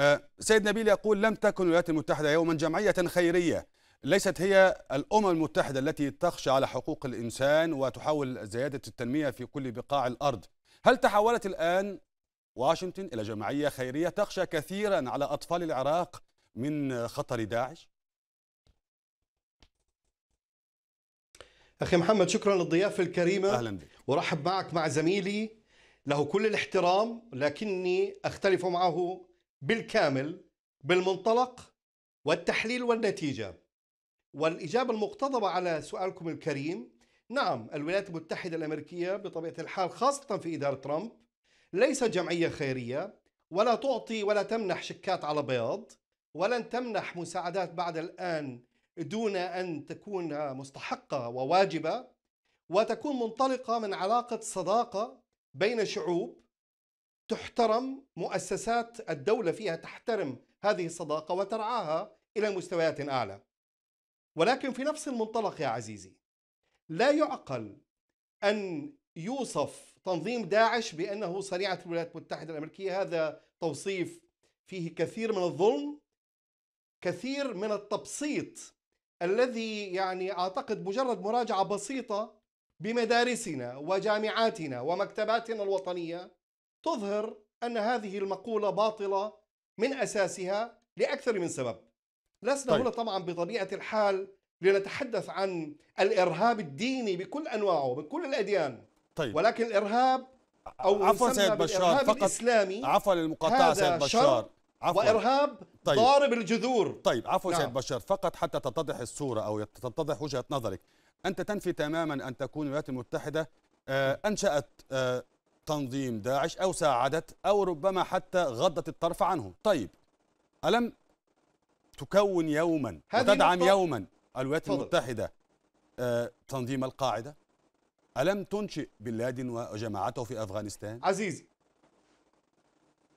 آه، سيد نبيل يقول لم تكن الولايات المتحدة يوما جمعية خيرية ليست هي الأمم المتحدة التي تخشى على حقوق الإنسان وتحاول زيادة التنمية في كل بقاع الأرض هل تحولت الآن واشنطن إلى جمعية خيرية تخشى كثيرا على أطفال العراق من خطر داعش؟ أخي محمد شكرا للضيافة الكريمة أهلا بك ورحب معك مع زميلي له كل الاحترام لكني أختلف معه بالكامل بالمنطلق والتحليل والنتيجه والاجابه المقتضبه على سؤالكم الكريم نعم الولايات المتحده الامريكيه بطبيعه الحال خاصه في اداره ترامب ليست جمعيه خيريه ولا تعطي ولا تمنح شيكات على بياض ولن تمنح مساعدات بعد الان دون ان تكون مستحقه وواجبه وتكون منطلقه من علاقه صداقه بين شعوب تحترم مؤسسات الدولة فيها تحترم هذه الصداقة وترعاها إلى مستويات أعلى ولكن في نفس المنطلق يا عزيزي لا يعقل أن يوصف تنظيم داعش بأنه صنيعة الولايات المتحدة الأمريكية هذا توصيف فيه كثير من الظلم كثير من التبسيط الذي يعني أعتقد مجرد مراجعة بسيطة بمدارسنا وجامعاتنا ومكتباتنا الوطنية تظهر أن هذه المقولة باطلة من أساسها لأكثر من سبب لسنا طيب. هنا طبعا بطبيعة الحال لنتحدث عن الإرهاب الديني بكل أنواعه بكل الأديان طيب. ولكن الإرهاب أو عفوا سيد بشار فقط الإسلامي عفوا للمقاطعة سيد بشار عفوا وإرهاب طيب. ضارب الجذور طيب عفوا نعم. سيد بشار فقط حتى تتضح الصورة أو تتضح وجهة نظرك أنت تنفي تماما أن تكون الولايات المتحدة آه، نعم. أنشأت آه، تنظيم داعش أو ساعدت أو ربما حتى غضت الطرف عنه طيب ألم تكون يوما وتدعم يوما الولايات فضل. المتحدة آه تنظيم القاعدة ألم تنشئ بن لادن وجماعته في أفغانستان عزيزي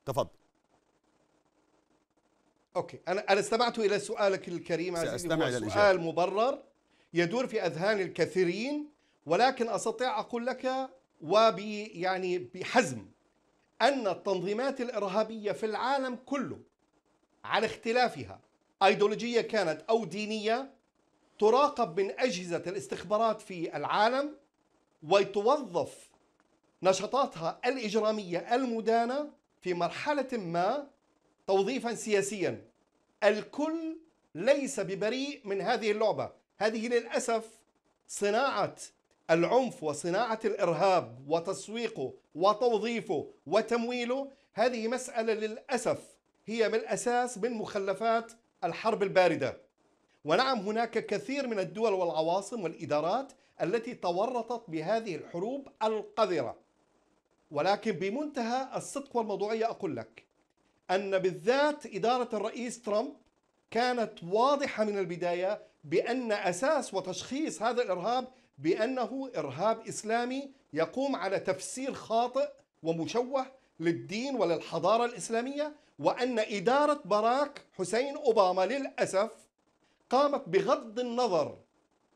تفضل أوكي أنا أنا استمعت إلى سؤالك الكريم عزيزي الإجابة سؤال مبرر يدور في أذهان الكثيرين ولكن أستطيع أقول لك وب يعني بحزم أن التنظيمات الإرهابية في العالم كله على اختلافها أيديولوجية كانت أو دينية تراقب من أجهزة الاستخبارات في العالم وتوظف نشاطاتها الإجرامية المدانة في مرحلة ما توظيفا سياسيا الكل ليس ببريء من هذه اللعبة هذه للأسف صناعة العنف وصناعة الإرهاب وتسويقه وتوظيفه وتمويله هذه مسألة للأسف هي من الأساس من مخلفات الحرب الباردة ونعم هناك كثير من الدول والعواصم والإدارات التي تورطت بهذه الحروب القذرة ولكن بمنتهى الصدق والموضوعية أقول لك أن بالذات إدارة الرئيس ترامب كانت واضحة من البداية بأن أساس وتشخيص هذا الإرهاب بأنه إرهاب إسلامي يقوم على تفسير خاطئ ومشوه للدين وللحضارة الإسلامية وأن إدارة باراك حسين أوباما للأسف قامت بغض النظر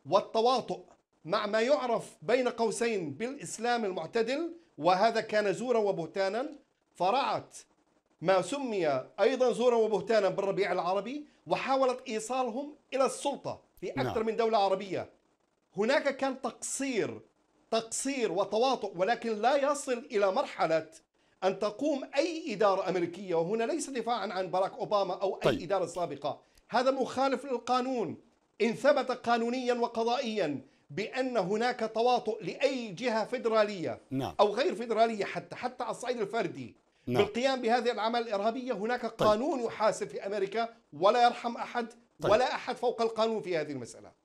والتواطؤ مع ما يعرف بين قوسين بالإسلام المعتدل وهذا كان زورا وبهتانا فرعت ما سمي أيضا زورا وبهتانا بالربيع العربي وحاولت إيصالهم إلى السلطة في أكثر نعم. من دولة عربية هناك كان تقصير تقصير وتواطؤ ولكن لا يصل إلى مرحلة أن تقوم أي إدارة أمريكية وهنا ليس دفاعا عن باراك أوباما أو أي طيب. إدارة سابقة هذا مخالف للقانون إن ثبت قانونيا وقضائيا بأن هناك تواطؤ لأي جهة فيدرالية نعم. أو غير فيدرالية حتى حتى على الصعيد الفردي نعم. بالقيام بهذه الأعمال الإرهابية هناك طيب. قانون طيب. يحاسب في أمريكا ولا يرحم أحد طيب. ولا أحد فوق القانون في هذه المسألة